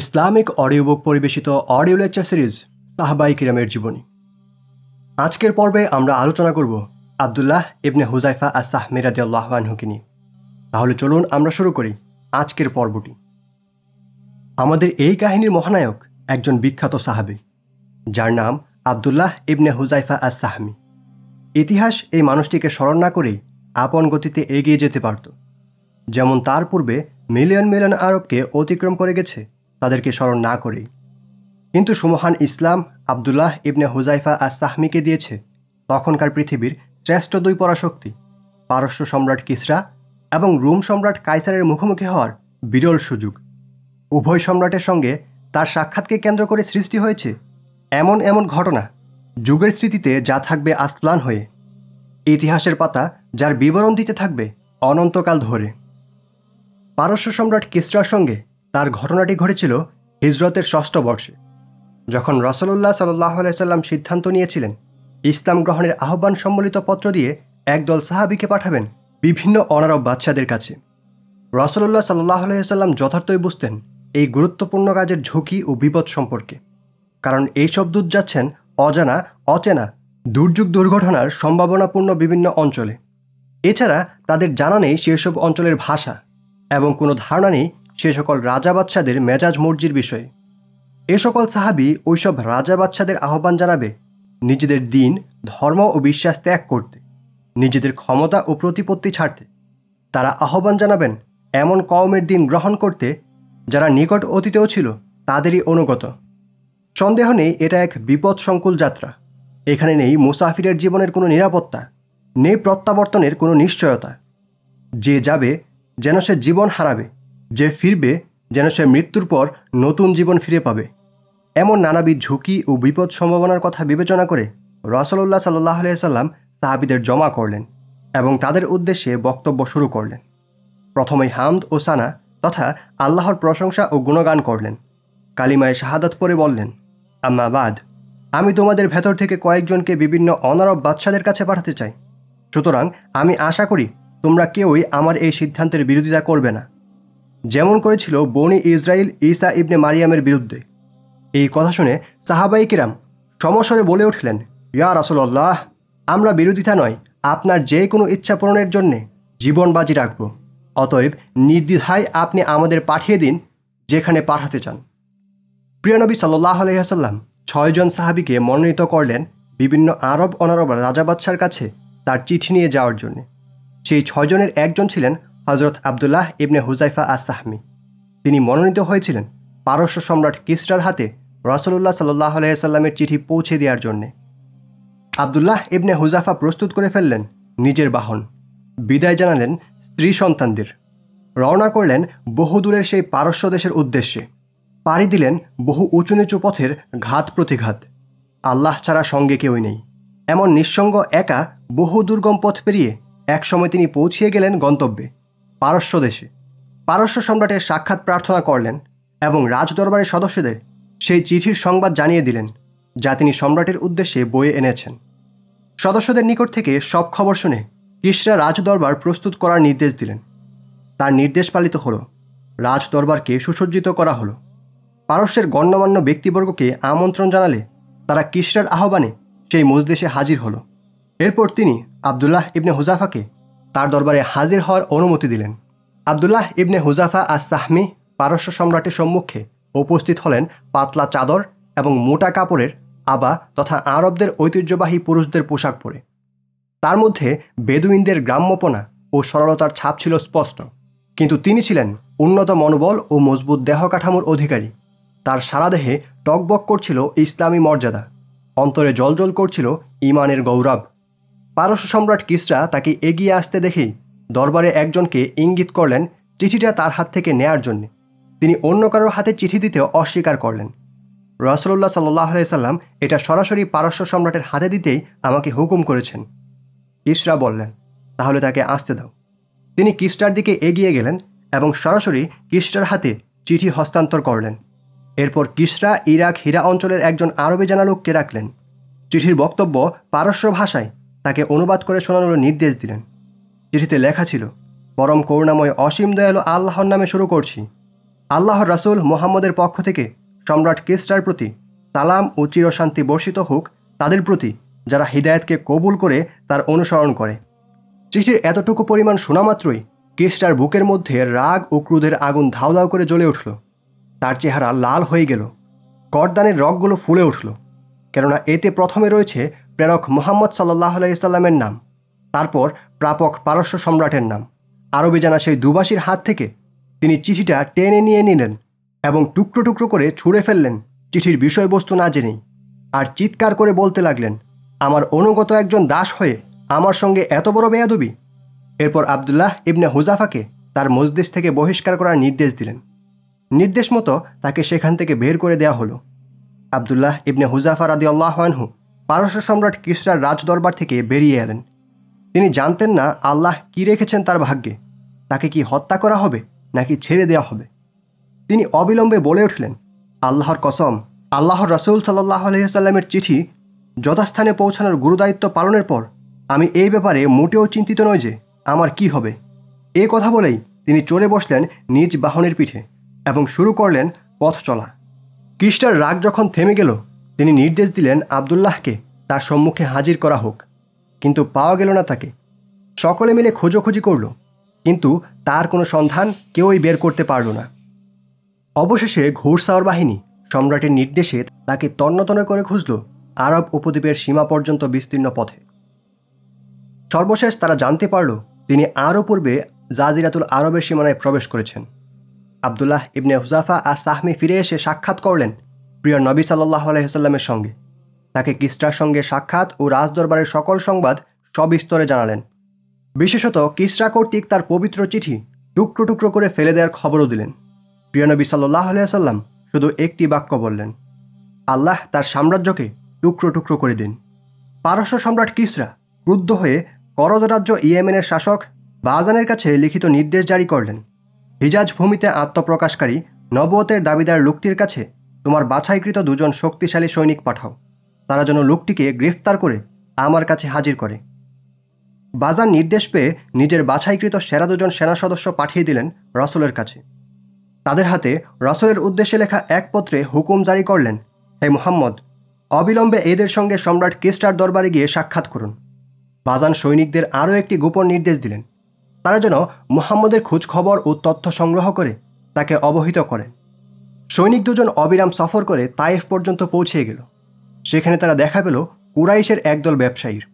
Islamic audio book পরিবেশিত audio lecture series সাহবাই কিরামের জীবনী আজকের পর্বে আমরা আলোচনা করব আবদুল্লাহ ইবনে হুজাইফা আর শাহ মিরাদি আল্লাহানহুকে নিয়ে তাহলে চলুন আমরা শুরু করি আজকের পর্বটি আমাদের এই কাহিনীর মহানায়ক একজন বিখ্যাত সাহাবি যার নাম আবদুল্লাহ ইবনে হুজাইফা আর সাহমি ইতিহাস এই মানুষটিকে স্মরণ না করেই আপন গতিতে এগিয়ে যেতে পারত যেমন তার পূর্বে মিলিয়ন মিলিয়ন আরবকে অতিক্রম করে গেছে তাদেরকে স্মরণ না করেই কিন্তু সুমহান ইসলাম আবদুল্লাহ ইবনে হুজাইফা আর সাহমিকে দিয়েছে তখনকার পৃথিবীর শ্রেষ্ঠ দুই পরাশক্তি পারস্য সম্রাট কিসরা এবং রোম সম্রাট কাইসারের মুখোমুখি হওয়ার বিরল সুযোগ উভয় সম্রাটের সঙ্গে তার সাক্ষাৎকে কেন্দ্র করে সৃষ্টি হয়েছে এমন এমন ঘটনা যুগের স্মৃতিতে যা থাকবে আস্প্লান হয়ে ইতিহাসের পাতা যার বিবরণ দিতে থাকবে অনন্তকাল ধরে পারস্য সম্রাট কিসরার সঙ্গে তার ঘটনাটি ঘটেছিল হিজরতের ষষ্ঠ বর্ষে যখন রসলুল্লাহ সাল্লাহ আলাইসাল্লাম সিদ্ধান্ত নিয়েছিলেন ইসলাম গ্রহণের আহ্বান সম্বলিত পত্র দিয়ে একদল সাহাবিকে পাঠাবেন বিভিন্ন অনারব বাদশাদের কাছে রসলুল্লাহ সাল্লাহ আলাইসাল্লাম যথার্থই বুঝতেন এই গুরুত্বপূর্ণ কাজের ঝুঁকি ও বিপদ সম্পর্কে কারণ এইসব দূত যাচ্ছেন অজানা অচেনা দুর্যোগ দুর্ঘটনার সম্ভাবনাপূর্ণ বিভিন্ন অঞ্চলে এছাড়া তাদের জানা নেই সেসব অঞ্চলের ভাষা এবং কোনো ধারণা নেই সে সকল রাজা বাচ্চাদের মেজাজ মর্জির বিষয়ে এ সকল সাহাবি ওইসব রাজা বাচ্চাদের আহ্বান জানাবে নিজেদের দিন ধর্ম ও বিশ্বাস ত্যাগ করতে নিজেদের ক্ষমতা ও প্রতিপত্তি ছাড়তে তারা আহ্বান জানাবেন এমন কওমের দিন গ্রহণ করতে যারা নিকট অতীতেও ছিল তাদেরই অনুগত সন্দেহ নেই এটা এক বিপদসংকুল যাত্রা এখানে নেই মুসাফিরের জীবনের কোনো নিরাপত্তা নেই প্রত্যাবর্তনের কোনো নিশ্চয়তা যে যাবে যেন সে জীবন হারাবে যে ফিরবে যেন সে মৃত্যুর পর নতুন জীবন ফিরে পাবে এমন নানাবিধ ঝুঁকি ও বিপদ সম্ভাবনার কথা বিবেচনা করে রসল্লাহ সাল্লাহ সাল্লাম সাহাবিদের জমা করলেন এবং তাদের উদ্দেশ্যে বক্তব্য শুরু করলেন প্রথমেই হামদ ও সানা তথা আল্লাহর প্রশংসা ও গুণগান করলেন কালিমায় শাহাদাত পরে বললেন আম্মাবাদ আমি তোমাদের ভেতর থেকে কয়েকজনকে বিভিন্ন অনারব বাদশাদের কাছে পাঠাতে চাই সুতরাং আমি আশা করি তোমরা কেউই আমার এই সিদ্ধান্তের বিরোধিতা করবে না যেমন করেছিল বনি ইসরায়েল ঈসা ইবনে মারিয়ামের বিরুদ্ধে এই কথা শুনে সাহাবাই কিরাম সমস্বরে বলে উঠলেন ইয়া রাসুল্লাহ আমরা বিরোধিতা নয় আপনার যে কোনো ইচ্ছা পূরণের জন্যে জীবন বাজি রাখব অতএব নির্দ্বিধায় আপনি আমাদের পাঠিয়ে দিন যেখানে পাঠাতে চান প্রিয়নবী সাল্লাহ আলহিহাসাল্লাম ছয়জন সাহাবিকে মনোনীত করলেন বিভিন্ন আরব অনারব রাজাবাদশার কাছে তার চিঠি নিয়ে যাওয়ার জন্য সেই ছয়জনের একজন ছিলেন হজরত আবদুল্লাহ ইবনে হুজাইফা আসাহমি তিনি মনোনীত হয়েছিলেন পারস্য সম্রাট কিসরার হাতে রসলুল্লাহ সাল্লাহ আলাইসাল্লামের চিঠি পৌঁছে দেওয়ার জন্যে আবদুল্লাহ ইবনে হুজাফা প্রস্তুত করে ফেললেন নিজের বাহন বিদায় জানালেন স্ত্রী সন্তানদের রওনা করলেন বহুদূরের সেই পারস্য দেশের উদ্দেশ্যে পাড়ি দিলেন বহু উঁচু নিচু পথের ঘাত প্রতিঘাত আল্লাহ ছাড়া সঙ্গে কেউই নেই এমন নিঃসঙ্গ একা বহু দুর্গম পথ পেরিয়ে একসময় তিনি পৌঁছিয়ে গেলেন গন্তব্যে পারস্য দেশে পারস্য সম্রাটের সাক্ষাৎ প্রার্থনা করলেন এবং রাজদরবারের সদস্যদের সেই চিঠির সংবাদ জানিয়ে দিলেন যা তিনি সম্রাটের উদ্দেশ্যে বয়ে এনেছেন সদস্যদের নিকট থেকে সব খবর শুনে কৃষ্ণা রাজদরবার প্রস্তুত করার নির্দেশ দিলেন তার নির্দেশ পালিত হল রাজদরবারকে সুসজ্জিত করা হলো পারস্যের গণ্যমান্য ব্যক্তিবর্গকে আমন্ত্রণ জানালে তারা কৃষ্ণার আহ্বানে সেই মজদেশে হাজির হলো এরপর তিনি আবদুল্লাহ ইবনে হুজাফাকে তার দরবারে হাজির হওয়ার অনুমতি দিলেন আবদুল্লাহ ইবনে হুজাফা আর সাহমি পারস্য সম্রাটের সম্মুখে উপস্থিত হলেন পাতলা চাদর এবং মোটা কাপড়ের আবা তথা আরবদের ঐতিহ্যবাহী পুরুষদের পোশাক পরে তার মধ্যে বেদুইনদের গ্রাম্যপনা ও সরলতার ছাপ ছিল স্পষ্ট কিন্তু তিনি ছিলেন উন্নত মনোবল ও মজবুত দেহ কাঠামোর অধিকারী তার সারা দেহে টকবক করছিল ইসলামী মর্যাদা অন্তরে জলজল করছিল ইমানের গৌরব পারস্য সম্রাট কিসরা তাকে এগিয়ে আসতে দেখেই দরবারে একজনকে ইঙ্গিত করলেন চিঠিটা তার হাত থেকে নেয়ার জন্য তিনি অন্য কারোর হাতে চিঠি দিতেও অস্বীকার করলেন রসুল্লাহ সাল্লাহ সাল্লাম এটা সরাসরি পারস্য সম্রাটের হাতে দিতেই আমাকে হুকুম করেছেন কিসরা বললেন তাহলে তাকে আসতে দাও তিনি কিস্টার দিকে এগিয়ে গেলেন এবং সরাসরি কিস্টার হাতে চিঠি হস্তান্তর করলেন এরপর কিসরা ইরাক হীরা অঞ্চলের একজন আরবে জানা লোককে রাখলেন চিঠির বক্তব্য পারস্য ভাষায় তাকে অনুবাদ করে শোনানোর নির্দেশ দিলেন চিঠিতে লেখা ছিল পরম করুণাময় অসীম দয়ালু আল্লাহর নামে শুরু করছি আল্লাহর রাসুল মোহাম্মদের পক্ষ থেকে সম্রাট কেস্টার প্রতি সালাম ও চিরশান্তি বর্ষিত হোক তাদের প্রতি যারা হৃদায়তকে কবুল করে তার অনুসরণ করে চিঠির এতটুকু পরিমাণ শোনা মাত্রই কেস্টার বুকের মধ্যে রাগ ও ক্রুদের আগুন ধাউধাউ করে জ্বলে উঠল তার চেহারা লাল হয়ে গেল করদানের রগগুলো ফুলে উঠল কেননা এতে প্রথমে রয়েছে প্রেরক মোহাম্মদ সাল্লাহ আলাইসাল্লামের নাম তারপর প্রাপক পারস্য সম্রাটের নাম আরবি জানা সেই দুবাসীর হাত থেকে তিনি চিঠিটা টেনে নিয়ে নিলেন এবং টুকরো টুকরো করে ছুঁড়ে ফেললেন চিঠির বিষয়বস্তু না জেনেই আর চিৎকার করে বলতে লাগলেন আমার অনুগত একজন দাস হয়ে আমার সঙ্গে এত বড় বেয়াদবি এরপর আবদুল্লাহ ইবনে হুজাফাকে তার মজলিস থেকে বহিষ্কার করার নির্দেশ দিলেন নির্দেশ মতো তাকে সেখান থেকে বের করে দেয়া হলো আবদুল্লাহ ইবনে হুজাফার আদি আল্লাহনহু পারস্য সম্রাট কৃষ্ণার রাজদরবার থেকে বেরিয়ে এলেন তিনি জানতেন না আল্লাহ কি রেখেছেন তার ভাগ্যে তাকে কি হত্যা করা হবে নাকি ছেড়ে দেওয়া হবে তিনি অবিলম্বে বলে উঠলেন আল্লাহর কসম আল্লাহর রসুল সাল্লাহ আলহিহাল্লামের চিঠি যথাস্থানে পৌঁছানোর গুরুদায়িত্ব পালনের পর আমি এই ব্যাপারে মোটেও চিন্তিত নই যে আমার কি হবে এ কথা বলেই তিনি চড়ে বসলেন নিজ বাহনের পিঠে এবং শুরু করলেন পথ চলা কৃষ্টার রাগ যখন থেমে গেল তিনি নির্দেশ দিলেন আবদুল্লাহকে তার সম্মুখে হাজির করা হোক কিন্তু পাওয়া গেল না তাকে সকলে মিলে খোঁজোখোঁজি করল কিন্তু তার কোনো সন্ধান কেউই বের করতে পারল না অবশেষে ঘোরসাওয়ার বাহিনী সম্রাটের নির্দেশে তাকে তন্নতন্ন করে খুঁজল আরব উপদ্বীপের সীমা পর্যন্ত বিস্তীর্ণ পথে সর্বশেষ তারা জানতে পারল তিনি আরও পূর্বে জাজিরাতুল আরবের সীমানায় প্রবেশ করেছেন আবদুল্লাহ ইবনে হুজাফা আর সাহমি ফিরে এসে সাক্ষাৎ করলেন প্রিয় নবী সাল্লাহ আলহিহাল্লামের সঙ্গে তাকে কিসরার সঙ্গে সাক্ষাৎ ও রাজদরবারের সকল সংবাদ সবিস্তরে জানালেন বিশেষত কিসরা কর্তৃক তার পবিত্র চিঠি টুকরো টুকরো করে ফেলে দেওয়ার খবরও দিলেন প্রিয়নবী সাল্লাহ আলাইসাল্লাম শুধু একটি বাক্য বললেন আল্লাহ তার সাম্রাজ্যকে টুকরো টুকরো করে দিন পারস্য সম্রাট কিসরা ক্রুদ্ধ হয়ে করদ রাজ্য ইয়েমেনের শাসক বাজানের কাছে লিখিত নির্দেশ জারি করলেন হিজাজ ভূমিতে আত্মপ্রকাশকারী নবতের দাবিদার লোকটির কাছে তোমার বাছাইকৃত দুজন শক্তিশালী সৈনিক পাঠাও তারা যেন লোকটিকে গ্রেফতার করে আমার কাছে হাজির করে বাজার নির্দেশ পেয়ে নিজের বাছাইকৃত সেরা দুজন সেনা সদস্য পাঠিয়ে দিলেন রসলের কাছে তাদের হাতে রসলের উদ্দেশ্যে লেখা এক পত্রে হুকুম জারি করলেন হে মোহাম্মদ অবিলম্বে এদের সঙ্গে সম্রাট কেস্টার দরবারে গিয়ে সাক্ষাৎ করুন বাজান সৈনিকদের আরও একটি গোপন নির্দেশ দিলেন তারা যেন মুহাম্মদের খোঁজখবর ও তথ্য সংগ্রহ করে তাকে অবহিত করেন সৈনিক দুজন অবিরাম সফর করে তায়েফ পর্যন্ত পৌঁছে গেল সেখানে তারা দেখা পেল কুরাইশের একদল ব্যবসায়ীর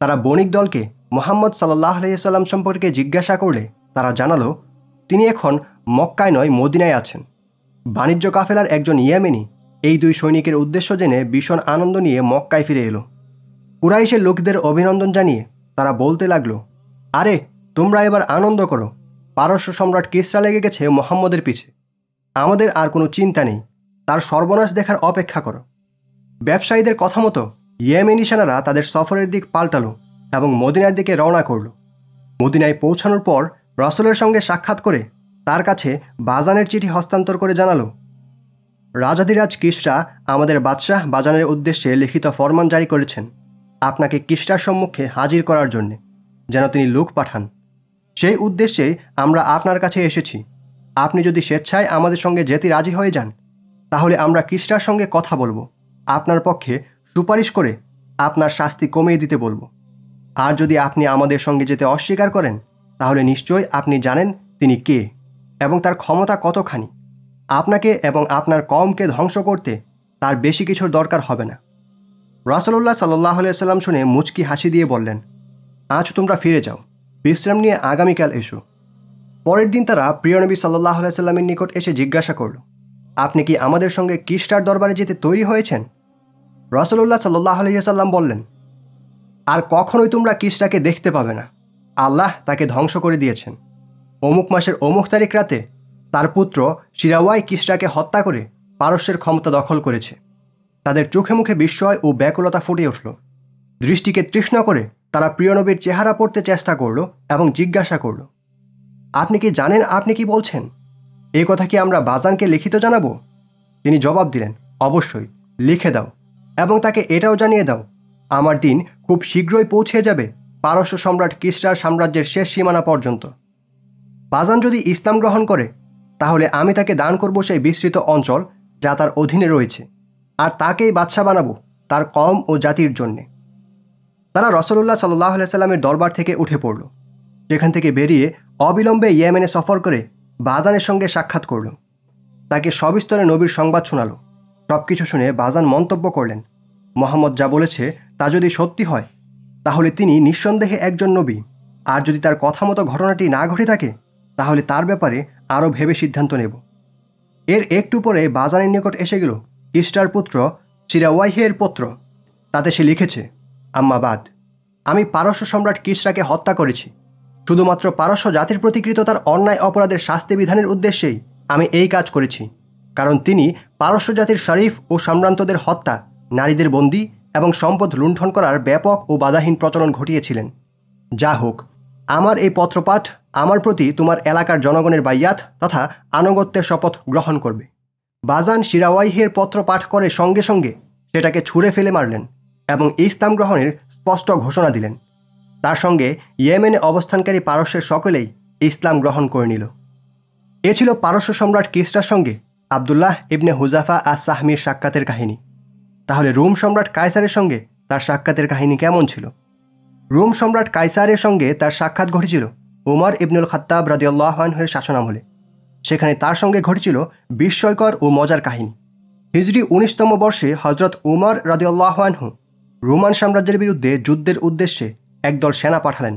তারা বণিক দলকে মোহাম্মদ সাল্লাহ আলাইসাল্লাম সম্পর্কে জিজ্ঞাসা করলে তারা জানালো তিনি এখন মক্কায় নয় মদিনায় আছেন বাণিজ্য কাফেলার একজন ইয়ামেনি এই দুই সৈনিকের উদ্দেশ্য জেনে ভীষণ আনন্দ নিয়ে মক্কায় ফিরে এলো কুরাইশের লোকদের অভিনন্দন জানিয়ে তারা বলতে লাগল আরে তোমরা এবার আনন্দ করো পারস্য সম্রাট কিসরা লেগে গেছে মোহাম্মদের পিছে আমাদের আর কোনো চিন্তা নেই তার সর্বনাশ দেখার অপেক্ষা করো ব্যবসায়ীদের কথা মতো ইয়েমেনি সেনারা তাদের সফরের দিক পাল্টালো এবং মদিনার দিকে রওনা করল মদিনায় পৌঁছানোর পর রসলের সঙ্গে সাক্ষাৎ করে তার কাছে বাজানের চিঠি হস্তান্তর করে জানালো রাজাধিরাজ কিসরা আমাদের বাদশাহ বাজানের উদ্দেশ্যে লিখিত ফরমান জারি করেছেন আপনাকে কিসরার সম্মুখে হাজির করার জন্যে যেন তিনি লোক পাঠান সেই উদ্দেশ্যে আমরা আপনার কাছে এসেছি আপনি যদি স্বেচ্ছায় আমাদের সঙ্গে যেতে রাজি হয়ে যান তাহলে আমরা কৃষ্ণার সঙ্গে কথা বলবো আপনার পক্ষে সুপারিশ করে আপনার শাস্তি কমিয়ে দিতে বলবো আর যদি আপনি আমাদের সঙ্গে যেতে অস্বীকার করেন তাহলে নিশ্চয়ই আপনি জানেন তিনি কে এবং তার ক্ষমতা কতখানি আপনাকে এবং আপনার কমকে ধ্বংস করতে তার বেশি কিছুর দরকার হবে না রাসলুল্লাহ সাল্লাহ সাল্লাম শুনে মুচকি হাসি দিয়ে বললেন আজ তোমরা ফিরে যাও বিশ্রাম নিয়ে আগামীকাল এসো পরের দিন তারা প্রিয়নবী সাল্লাহ সাল্লামের নিকট এসে জিজ্ঞাসা করল আপনি কি আমাদের সঙ্গে কিস্টার দরবারে যেতে তৈরি হয়েছেন রসলুল্লাহ সাল্লাহ আলহিহাসাল্লাম বললেন আর কখনোই তোমরা কিস্টাকে দেখতে পাবে না আল্লাহ তাকে ধ্বংস করে দিয়েছেন অমুক মাসের অমুক তারিখ রাতে তার পুত্র শিরাওয়াই কিস্টাকে হত্যা করে পারস্যের ক্ষমতা দখল করেছে তাদের চোখে মুখে বিস্ময় ও ব্যাকুলতা ফুটে উঠল দৃষ্টিকে তৃষ্ণা করে তারা প্রিয়নবীর চেহারা পড়তে চেষ্টা করল এবং জিজ্ঞাসা করলো আপনি কি জানেন আপনি কি বলছেন এই কথা কি আমরা বাজানকে লিখিত জানাবো তিনি জবাব দিলেন অবশ্যই লিখে দাও এবং তাকে এটাও জানিয়ে দাও আমার দিন খুব শীঘ্রই পৌঁছে যাবে পারস্য সম্রাট কৃষ্ণার সাম্রাজ্যের শেষ সীমানা পর্যন্ত বাজান যদি ইসলাম গ্রহণ করে তাহলে আমি তাকে দান করব সেই বিস্তৃত অঞ্চল যা তার অধীনে রয়েছে আর তাকেই বাদশা বানাবো তার কম ও জাতির জন্যে তারা রসলুল্লাহ সাল্লাহ সাল্লামের দরবার থেকে উঠে পড়ল যেখান থেকে বেরিয়ে অবিলম্বে ইয়েমেনে সফর করে বাজানের সঙ্গে সাক্ষাৎ করল তাকে সবিস্তরে নবীর সংবাদ শোনাল সব কিছু শুনে বাজান মন্তব্য করলেন মোহাম্মদ যা বলেছে তা যদি সত্যি হয় তাহলে তিনি নিঃসন্দেহে একজন নবী আর যদি তার কথা মতো ঘটনাটি না ঘটে থাকে তাহলে তার ব্যাপারে আরও ভেবে সিদ্ধান্ত নেব এর একটু পরে বাজানের নিকট এসে গেল ইস্টার পুত্র চিরাওয়াইহের পুত্র তাতে সে লিখেছে আম্মাবাদ আমি পারস্য সম্রাট কিসরাকে হত্যা করেছি শুধুমাত্র পারস্য জাতির প্রতি তার অন্যায় অপরাধের শাস্তি বিধানের উদ্দেশ্যেই আমি এই কাজ করেছি কারণ তিনি পারস্য জাতির শরীফ ও সম্ভ্রান্তদের হত্যা নারীদের বন্দী এবং সম্পদ লুণ্ঠন করার ব্যাপক ও বাধাহীন প্রচলন ঘটিয়েছিলেন যা হোক আমার এই পত্রপাঠ আমার প্রতি তোমার এলাকার জনগণের বাইয়াত তথা আনুগত্যের শপথ গ্রহণ করবে বাজান শিরাওয়াইহের পত্র পাঠ করে সঙ্গে সঙ্গে সেটাকে ছুঁড়ে ফেলে মারলেন এবং ইসলাম গ্রহণের স্পষ্ট ঘোষণা দিলেন তার সঙ্গে ইয়েমেনে অবস্থানকারী পারস্যের সকলেই ইসলাম গ্রহণ করে নিল এ ছিল পারস্য সম্রাট কিসরার সঙ্গে আবদুল্লাহ ইবনে হুজাফা আর সাহমির সাক্ষাতের কাহিনী তাহলে রোম সম্রাট কায়সারের সঙ্গে তার সাক্ষাতের কাহিনী কেমন ছিল রোম সম্রাট কায়সারের সঙ্গে তার সাক্ষাৎ ঘটেছিল উমর ইবনুল খাত্তাব রাজিউল্লাহানহের শাসনামলে সেখানে তার সঙ্গে ঘটেছিল বিস্ময়কর ও মজার কাহিনী হিজড়ি উনিশতম বর্ষে হজরত উমর রাজিউল্লাহানহ রোমান সাম্রাজ্যের বিরুদ্ধে যুদ্ধের উদ্দেশ্যে একদল সেনা পাঠালেন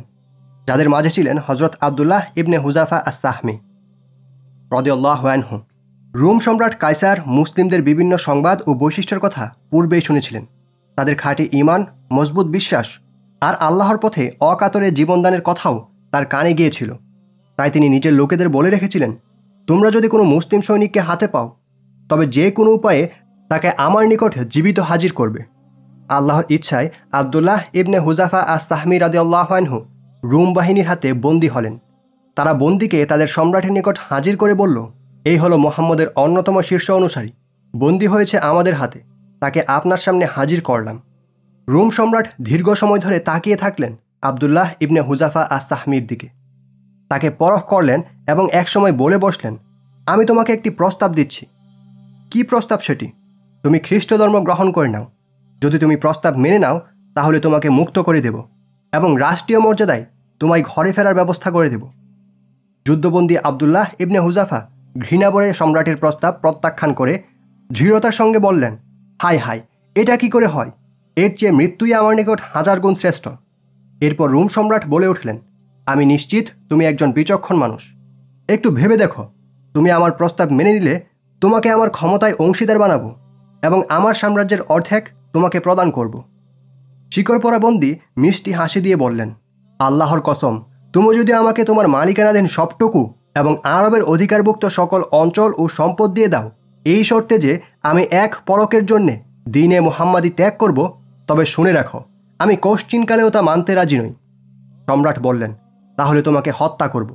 যাদের মাঝে ছিলেন হজরত আবদুল্লাহ ইবনে হুজাফা আসাহমি রদেউল্লাহ আনহু রোম সম্রাট কাইসার মুসলিমদের বিভিন্ন সংবাদ ও বৈশিষ্ট্যের কথা পূর্বেই শুনেছিলেন তাদের খাঁটি ইমান মজবুত বিশ্বাস আর আল্লাহর পথে অকাতরে জীবনদানের কথাও তার কানে গিয়েছিল তাই তিনি নিজের লোকেদের বলে রেখেছিলেন তোমরা যদি কোনো মুসলিম সৈনিককে হাতে পাও তবে যে কোনো উপায়ে তাকে আমার নিকট জীবিত হাজির করবে আল্লাহর ইচ্ছায় Abdullah ibn Hudhafa as Sahmi রাজিউল্লাহানহু রুম বাহিনীর হাতে বন্দী হলেন তারা বন্দীকে তাদের সম্রাটের নিকট হাজির করে বলল এই হলো মোহাম্মদের অন্যতম শীর্ষ অনুসারী বন্দী হয়েছে আমাদের হাতে তাকে আপনার সামনে হাজির করলাম রুম সম্রাট দীর্ঘ সময় ধরে তাকিয়ে থাকলেন আবদুল্লাহ ইবনে হুজাফা আর সাহমির দিকে তাকে পরখ করলেন এবং একসময় বলে বসলেন আমি তোমাকে একটি প্রস্তাব দিচ্ছি কি প্রস্তাব সেটি তুমি খ্রিস্ট ধর্ম গ্রহণ করে নাও যদি তুমি প্রস্তাব মেনে নাও তাহলে তোমাকে মুক্ত করে দেব এবং রাষ্ট্রীয় মর্যাদায় তোমায় ঘরে ফেরার ব্যবস্থা করে দেব যুদ্ধবন্দী আবদুল্লাহ ইবনে হুজাফা ঘৃণাবরে সম্রাটের প্রস্তাব প্রত্যাখ্যান করে দৃঢ়তার সঙ্গে বললেন হাই হাই এটা কি করে হয় এর চেয়ে মৃত্যুই আমার নিকট হাজার গুণ শ্রেষ্ঠ এরপর রুম সম্রাট বলে উঠলেন আমি নিশ্চিত তুমি একজন বিচক্ষণ মানুষ একটু ভেবে দেখো তুমি আমার প্রস্তাব মেনে নিলে তোমাকে আমার ক্ষমতায় অংশীদার বানাবো এবং আমার সাম্রাজ্যের অর্ধেক তোমাকে প্রদান করব শিকড় পরা বন্দি মিষ্টি হাসি দিয়ে বললেন আল্লাহর কসম তুমি যদি আমাকে তোমার মালিকানাধীন সবটুকু এবং আরবের অধিকারভুক্ত সকল অঞ্চল ও সম্পদ দিয়ে দাও এই শর্তে যে আমি এক পরকের জন্যে দিনে মোহাম্মাদি ত্যাগ করব তবে শুনে রাখো আমি কশ্চিনকালেও তা মানতে রাজি নই সম্রাট বললেন তাহলে তোমাকে হত্যা করব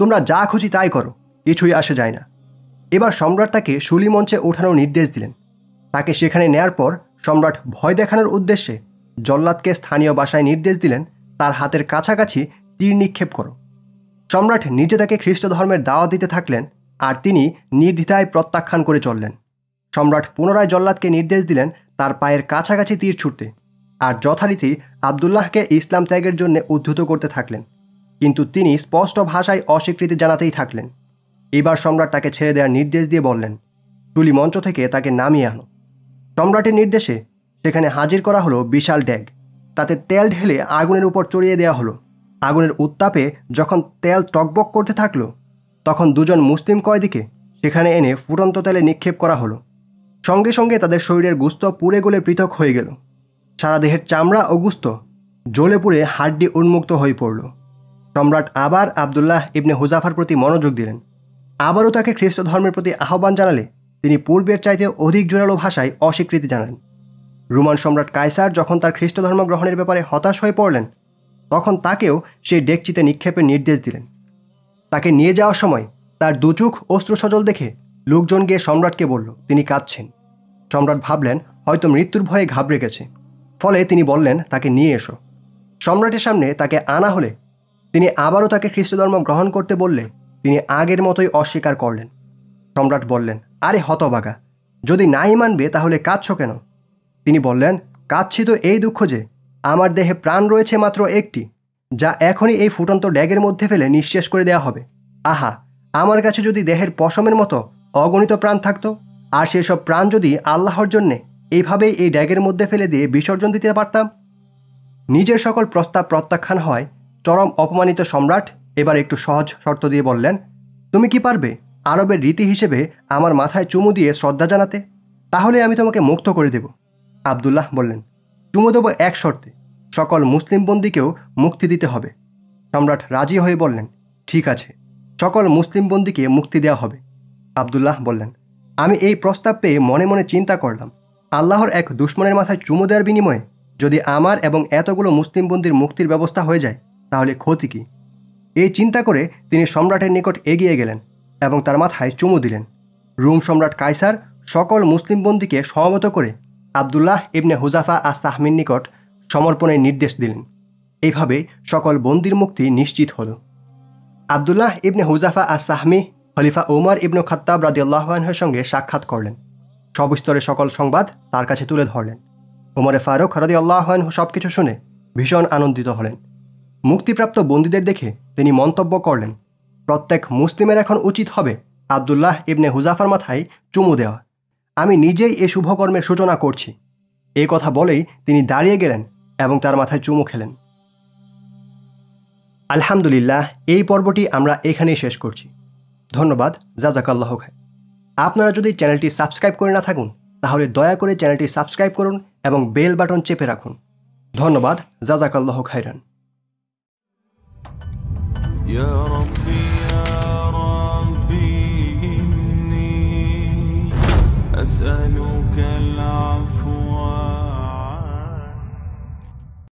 তোমরা যা খুঁজি তাই করো কিছুই আসে যায় না এবার সম্রাট তাকে শুলি মঞ্চে ওঠানোর নির্দেশ দিলেন তাকে সেখানে নেয়ার পর সম্রাট ভয় দেখানোর উদ্দেশ্যে জল্লাদকে স্থানীয় বাসায় নির্দেশ দিলেন তার হাতের কাছাকাছি তীর নিক্ষেপ করো সম্রাট নিজে তাকে খ্রিস্ট ধর্মের দাওয়া দিতে থাকলেন আর তিনি নির্দ্বিধায় প্রত্যাখ্যান করে চললেন সম্রাট পুনরায় জল্লাদকে নির্দেশ দিলেন তার পায়ের কাছাকাছি তীর ছুটতে আর যথারীতি আবদুল্লাহকে ইসলাম ত্যাগের জন্য উদ্ধৃত করতে থাকলেন কিন্তু তিনি স্পষ্ট ভাষায় অস্বীকৃতি জানাতেই থাকলেন এবার সম্রাট তাকে ছেড়ে দেওয়ার নির্দেশ দিয়ে বললেন টুলি মঞ্চ থেকে তাকে নামিয়ে আনো সম্রাটের নির্দেশে সেখানে হাজির করা হলো বিশাল ড্যাগ তাতে তেল ঢেলে আগুনের উপর চড়িয়ে দেওয়া হলো আগুনের উত্তাপে যখন তেল টকবক করতে থাকলো তখন দুজন মুসলিম কয়েদিকে সেখানে এনে ফুটন্ত তেলে নিক্ষেপ করা হলো সঙ্গে সঙ্গে তাদের শরীরের গুস্ত পুড়ে গলে পৃথক হয়ে গেল সারা দেহের চামড়া ও গুস্ত জ্বলে পুড়ে হাড্ডি উন্মুক্ত হয়ে পড়ল সম্রাট আবার আবদুল্লাহ ইবনে হুজাফার প্রতি মনোযোগ দিলেন আবারও তাকে খ্রিস্ট ধর্মের প্রতি আহ্বান জানালে তিনি পূর্বের চাইতে অধিক জোরালো ভাষায় অস্বীকৃতি জানান রোমান সম্রাট কায়সার যখন তার খ্রিস্ট ধর্ম গ্রহণের ব্যাপারে হতাশ হয়ে পড়লেন তখন তাকেও সেই ডেকচিতে নিক্ষেপের নির্দেশ দিলেন তাকে নিয়ে যাওয়ার সময় তার দুচুখ অস্ত্র সজল দেখে লোকজন গিয়ে সম্রাটকে বলল তিনি কাঁদছেন সম্রাট ভাবলেন হয়তো মৃত্যুর ভয়ে ঘাবড়ে গেছে ফলে তিনি বললেন তাকে নিয়ে এসো সম্রাটের সামনে তাকে আনা হলে তিনি আবারও তাকে খ্রিস্টধর্ম গ্রহণ করতে বললে তিনি আগের মতোই অস্বীকার করলেন সম্রাট বললেন আরে হতবাগা যদি নাই মানবে তাহলে কাঁদছ কেন তিনি বললেন কাঁদছি তো এই দুঃখ যে আমার দেহে প্রাণ রয়েছে মাত্র একটি যা এখনই এই ফুটন্ত ড্যাগের মধ্যে ফেলে নিঃশেষ করে দেয়া হবে আহা আমার কাছে যদি দেহের পশমের মতো অগণিত প্রাণ থাকত আর সেসব প্রাণ যদি আল্লাহর জন্যে এইভাবেই এই ড্যাগের মধ্যে ফেলে দিয়ে বিসর্জন দিতে পারতাম নিজের সকল প্রস্তাব প্রত্যাখ্যান হয় চরম অপমানিত সম্রাট এবার একটু সহজ শর্ত দিয়ে বললেন তুমি কি পারবে আরবের রীতি হিসেবে আমার মাথায় চুমু দিয়ে শ্রদ্ধা জানাতে তাহলে আমি তোমাকে মুক্ত করে দেব আবদুল্লাহ বললেন চুমু দেব এক শর্তে সকল মুসলিম বন্দীকেও মুক্তি দিতে হবে সম্রাট রাজি হয়ে বললেন ঠিক আছে সকল মুসলিম বন্দীকে মুক্তি দেওয়া হবে আবদুল্লাহ বললেন আমি এই প্রস্তাব পেয়ে মনে মনে চিন্তা করলাম আল্লাহর এক দুশ্মনের মাথায় চুমু দেওয়ার বিনিময়ে যদি আমার এবং এতগুলো মুসলিম বন্দির মুক্তির ব্যবস্থা হয়ে যায় তাহলে ক্ষতি কী এই চিন্তা করে তিনি সম্রাটের নিকট এগিয়ে গেলেন এবং তার মাথায় চুমু দিলেন রোম সম্রাট কাইসার সকল মুসলিম বন্দীকে সমবেত করে আবদুল্লাহ ইবনে হুজাফা আর সাহমিন নিকট সমর্পণের নির্দেশ দিলেন এইভাবে সকল বন্দির মুক্তি নিশ্চিত হল Abdullah ibn Hudhafa as Sahmi খলিফা ওমর ইবনু খাত্তাব রাজিউল্লাহানহের সঙ্গে সাক্ষাৎ করলেন সবিস্তরে সকল সংবাদ তার কাছে তুলে ধরলেন ওমরে ফারুক আল্লাহন সব কিছু শুনে ভীষণ আনন্দিত হলেন মুক্তিপ্রাপ্ত বন্দীদের দেখে তিনি মন্তব্য করলেন প্রত্যেক মুসলিমের এখন উচিত হবে আবদুল্লাহ ইবনে হুজাফার মাথায় চুমু দেওয়া আমি নিজেই এ শুভকর্মের সূচনা করছি এ কথা বলেই তিনি দাঁড়িয়ে গেলেন এবং তার মাথায় চুমু খেলেন আলহামদুলিল্লাহ এই পর্বটি আমরা এখানেই শেষ করছি ধন্যবাদ জাজাকাল্লাহ খায় আপনারা যদি চ্যানেলটি সাবস্ক্রাইব করে না থাকুন তাহলে দয়া করে চ্যানেলটি সাবস্ক্রাইব করুন এবং বেল বাটন চেপে রাখুন ধন্যবাদ জাজাকাল্লাহ খায়রান Ya Rabbi أسألك العفو